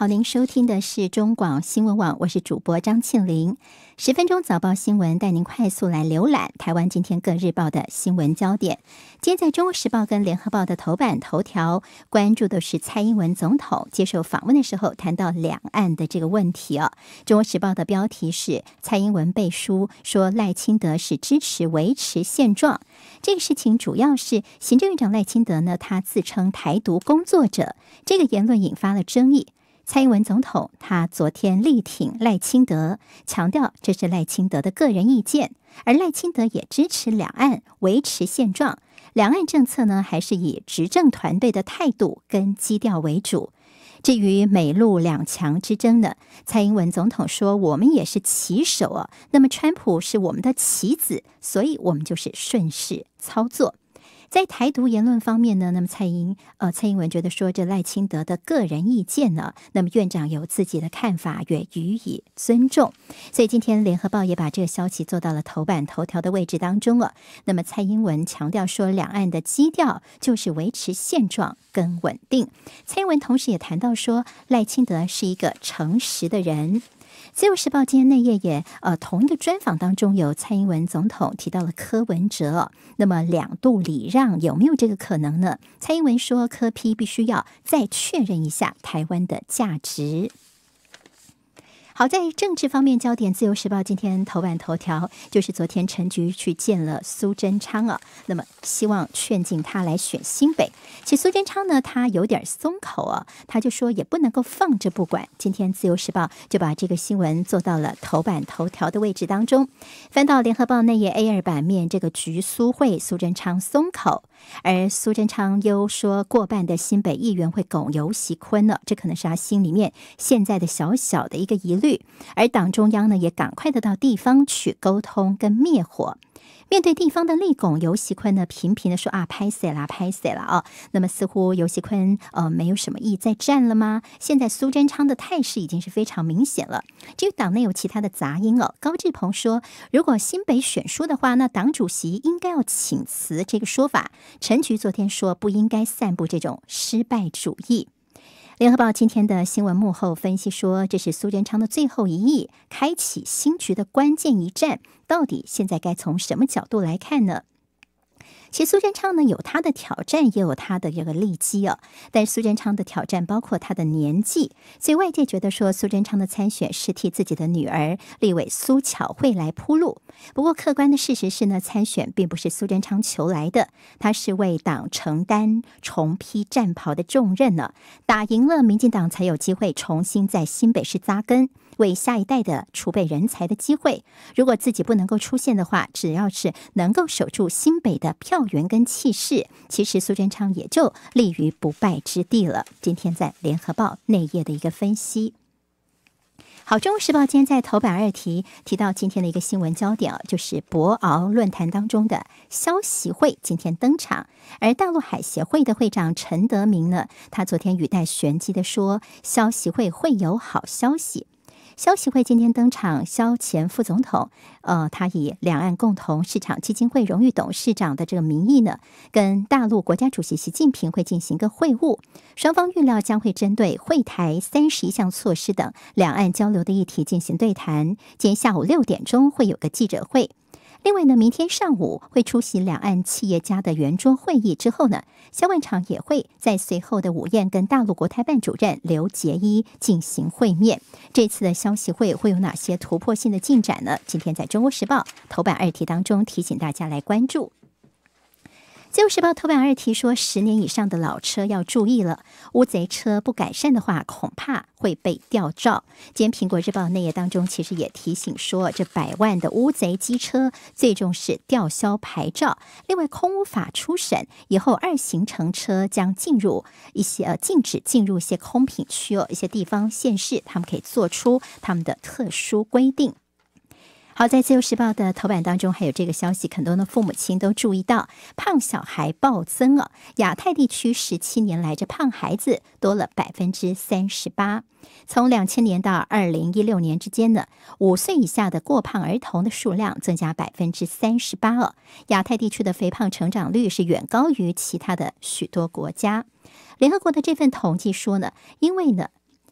好，您收听的是中广新闻网，我是主播张庆玲。十分钟早报新闻，带您快速来浏览台湾今天各日报的新闻焦点。今天在《中国时报》跟《联合报》的头版头条，关注的是蔡英文总统接受访问的时候谈到两岸的这个问题。哦，《中国时报》的标题是“蔡英文背书说赖清德是支持维持现状”，这个事情主要是行政院长赖清德呢，他自称台独工作者，这个言论引发了争议。蔡英文总统他昨天力挺赖清德，强调这是赖清德的个人意见，而赖清德也支持两岸维持现状。两岸政策呢，还是以执政团队的态度跟基调为主。至于美陆两强之争呢，蔡英文总统说我们也是棋手啊，那么川普是我们的棋子，所以我们就是顺势操作。在台独言论方面呢，那么蔡英呃蔡英文觉得说这赖清德的个人意见呢，那么院长有自己的看法也予以尊重。所以今天联合报也把这个消息做到了头版头条的位置当中了。那么蔡英文强调说，两岸的基调就是维持现状跟稳定。蔡英文同时也谈到说，赖清德是一个诚实的人。自由时报今天内页也，呃，同一个专访当中有蔡英文总统提到了柯文哲，那么两度礼让，有没有这个可能呢？蔡英文说，柯批必须要再确认一下台湾的价值。好在政治方面焦点，《自由时报》今天头版头条就是昨天陈局去见了苏贞昌啊，那么希望劝进他来选新北。其实苏贞昌呢，他有点松口啊，他就说也不能够放着不管。今天《自由时报》就把这个新闻做到了头版头条的位置当中。翻到《联合报》内页 A 二版面，这个局苏会苏贞昌松口，而苏贞昌又说过半的新北议员会狗游席坤了，这可能是他心里面现在的小小的一个疑虑。而党中央呢，也赶快的到地方去沟通跟灭火。面对地方的立拱，尤喜坤呢频频的说啊，拍死啦，拍死啦啊！那么似乎尤喜坤呃没有什么意再战了吗？现在苏贞昌的态势已经是非常明显了。至于党内有其他的杂音哦，高志鹏说，如果新北选书的话，那党主席应该要请辞。这个说法，陈局昨天说不应该散布这种失败主义。《联合报》今天的新闻幕后分析说，这是苏贞昌的最后一役，开启新局的关键一战。到底现在该从什么角度来看呢？其实苏贞昌呢有他的挑战，也有他的这个利基哦。但苏贞昌的挑战包括他的年纪，所以外界觉得说苏贞昌的参选是替自己的女儿立委苏巧慧来铺路。不过客观的事实是呢，参选并不是苏贞昌求来的，他是为党承担重披战袍的重任呢。打赢了民进党，才有机会重新在新北市扎根，为下一代的储备人才的机会。如果自己不能够出现的话，只要是能够守住新北的票。校园跟气势，其实苏贞昌也就立于不败之地了。今天在联合报内页的一个分析，好，中国时报今天在头版二提提到今天的一个新闻焦点啊，就是博鳌论坛当中的消息会今天登场，而大陆海协会的会长陈德明呢，他昨天语带玄机的说，消息会会有好消息。消息会今天登场，萧前副总统，呃，他以两岸共同市场基金会荣誉董事长的这个名义呢，跟大陆国家主席习近平会进行一个会晤，双方预料将会针对会台三十一项措施等两岸交流的议题进行对谈，今天下午六点钟会有个记者会。另外呢，明天上午会出席两岸企业家的圆桌会议之后呢，萧万长也会在随后的午宴跟大陆国台办主任刘杰一进行会面。这次的消息会会有哪些突破性的进展呢？今天在《中国时报》头版二题当中提醒大家来关注。《自由时报》头版二提说，十年以上的老车要注意了，乌贼车不改善的话，恐怕会被吊照。今天《苹果日报》内页当中，其实也提醒说，这百万的乌贼机车，最终是吊销牌照。另外，空无法初审以后，二行乘车将进入一些呃禁止进入一些空品区哦，一些地方县市，他们可以做出他们的特殊规定。好，在《自由时报》的头版当中还有这个消息，很多的父母亲都注意到，胖小孩暴增哦。亚太地区十七年来，这胖孩子多了百分之三十八。从两千年到二零一六年之间呢，五岁以下的过胖儿童的数量增加百分之三十八哦。亚太地区的肥胖成长率是远高于其他的许多国家。联合国的这份统计说呢，因为呢。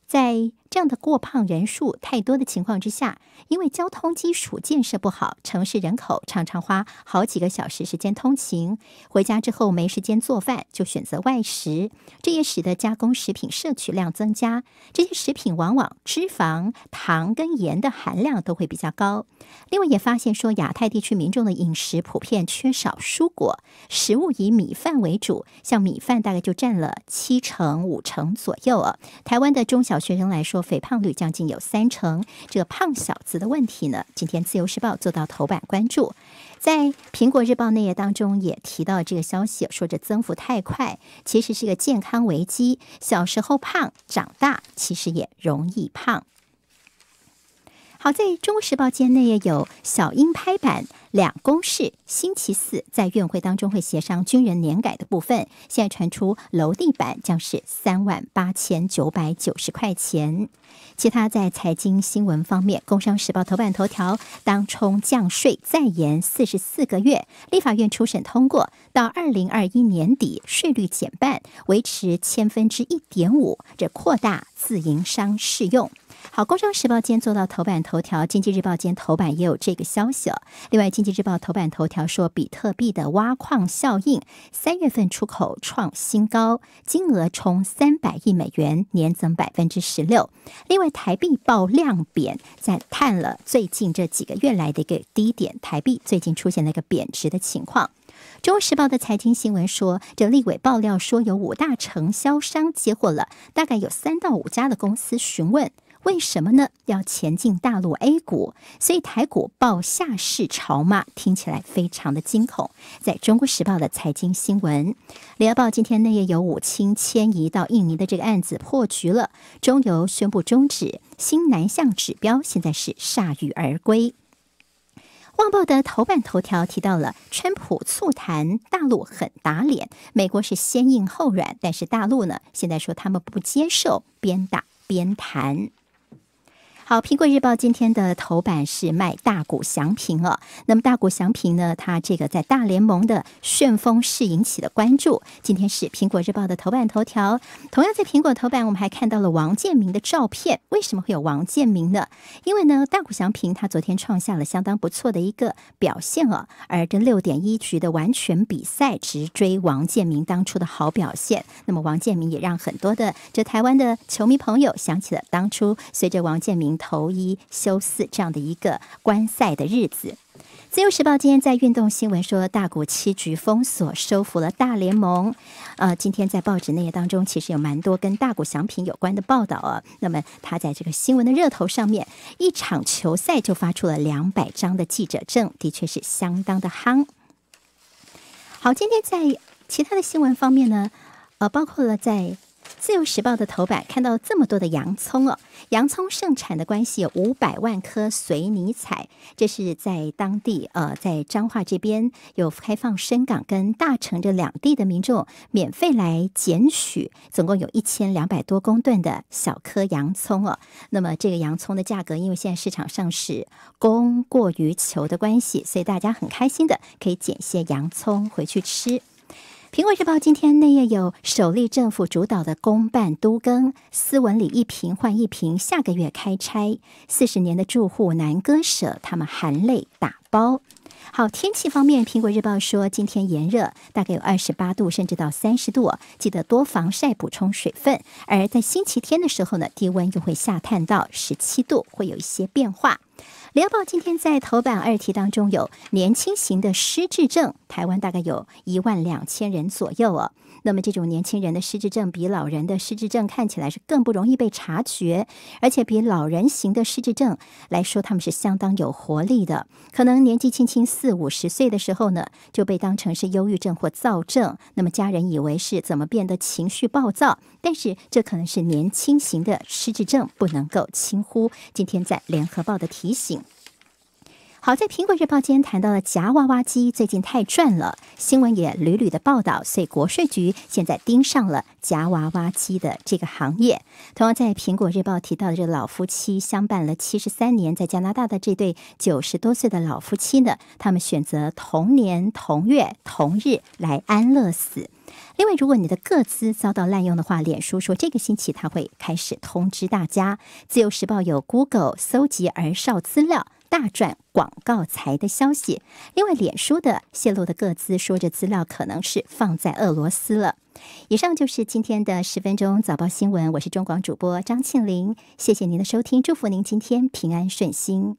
在这样的过胖人数太多的情况之下，因为交通基础建设不好，城市人口常常花好几个小时时间通勤，回家之后没时间做饭，就选择外食，这也使得加工食品摄取量增加。这些食品往往脂肪、糖跟盐的含量都会比较高。另外也发现说，亚太地区民众的饮食普遍缺少蔬果，食物以米饭为主，像米饭大概就占了七成、五成左右。啊。台湾的中小。学生来说，肥胖率将近有三成。这个胖小子的问题呢，今天《自由时报》做到头版关注，在《苹果日报》内页当中也提到这个消息，说这增幅太快，其实是个健康危机。小时候胖，长大其实也容易胖。好在《中国时报》间内也有小鹰拍板两公示。星期四在院会当中会协商军人年改的部分。现在传出楼地板将是三万八千九百九十块钱。其他在财经新闻方面，《工商时报》头版头条：当冲降税再延四十四个月，立法院初审通过，到二零二一年底税率减半，维持千分之一点五，这扩大自营商适用。好，工商时报今天做到头版头条，经济日报今天头版也有这个消息了。另外，经济日报头版头条说，比特币的挖矿效应三月份出口创新高，金额冲三百亿美元，年增百分之十六。另外，台币报量贬，在探了最近这几个月来的一个低点，台币最近出现了一个贬值的情况。中时报的财经新闻说，这立委爆料说，有五大承销商接获了大概有三到五家的公司询问。为什么呢？要前进大陆 A 股，所以台股报下市潮嘛，听起来非常的惊恐。在中国时报的财经新闻，联合报今天内页有武清迁移到印尼的这个案子破局了，中油宣布终止新南向指标，现在是铩羽而归。旺报的头版头条提到了川普促谈，大陆很打脸，美国是先硬后软，但是大陆呢，现在说他们不接受边打边谈。好，苹果日报今天的头版是卖大谷翔平哦。那么大谷翔平呢，他这个在大联盟的旋风式引起了关注。今天是苹果日报的头版头条。同样在苹果头版，我们还看到了王建民的照片。为什么会有王建民呢？因为呢，大谷翔平他昨天创下了相当不错的一个表现哦。而这六点一局的完全比赛，直追王建民当初的好表现。那么王建民也让很多的这台湾的球迷朋友想起了当初随着王建民。头一休四这样的一个观赛的日子，《自由时报》今天在运动新闻说大谷七局封锁收服了大联盟。呃，今天在报纸内页当中，其实有蛮多跟大谷翔平有关的报道啊。那么他在这个新闻的热头上面，一场球赛就发出了两百张的记者证，的确是相当的夯。好，今天在其他的新闻方面呢，呃，包括了在。自由时报的头版看到这么多的洋葱哦，洋葱盛产的关系，有五百万颗随你采。这是在当地，呃，在彰化这边有开放深港跟大城这两地的民众免费来捡取，总共有一千两百多公吨的小颗洋葱哦。那么这个洋葱的价格，因为现在市场上是供过于求的关系，所以大家很开心的可以捡些洋葱回去吃。苹果日报今天内页有首例政府主导的公办都更，斯文里一平换一平，下个月开拆，四十年的住户难割舍，他们含泪打包。好，天气方面，苹果日报说今天炎热，大概有二十八度，甚至到三十度，记得多防晒，补充水分。而在星期天的时候呢，低温又会下探到十七度，会有一些变化。《联合报》今天在头版二题当中有年轻型的失智症，台湾大概有一万两千人左右哦。那么这种年轻人的失智症比老人的失智症看起来是更不容易被察觉，而且比老人型的失智症来说，他们是相当有活力的。可能年纪轻轻四五十岁的时候呢，就被当成是忧郁症或躁症。那么家人以为是怎么变得情绪暴躁，但是这可能是年轻型的失智症，不能够轻忽。今天在《联合报》的题。提醒，好在《苹果日报》今天谈到了夹娃娃机最近太赚了，新闻也屡屡的报道，所以国税局现在盯上了夹娃娃机的这个行业。同样，在《苹果日报》提到的这老夫妻相伴了七十三年，在加拿大的这对九十多岁的老夫妻呢，他们选择同年同月同日来安乐死。另外，如果你的个资遭到滥用的话，脸书说这个星期它会开始通知大家。自由时报有 Google 搜集而少资料大赚广告财的消息。另外，脸书的泄露的个资说，这资料可能是放在俄罗斯了。以上就是今天的十分钟早报新闻，我是中广主播张庆玲，谢谢您的收听，祝福您今天平安顺心。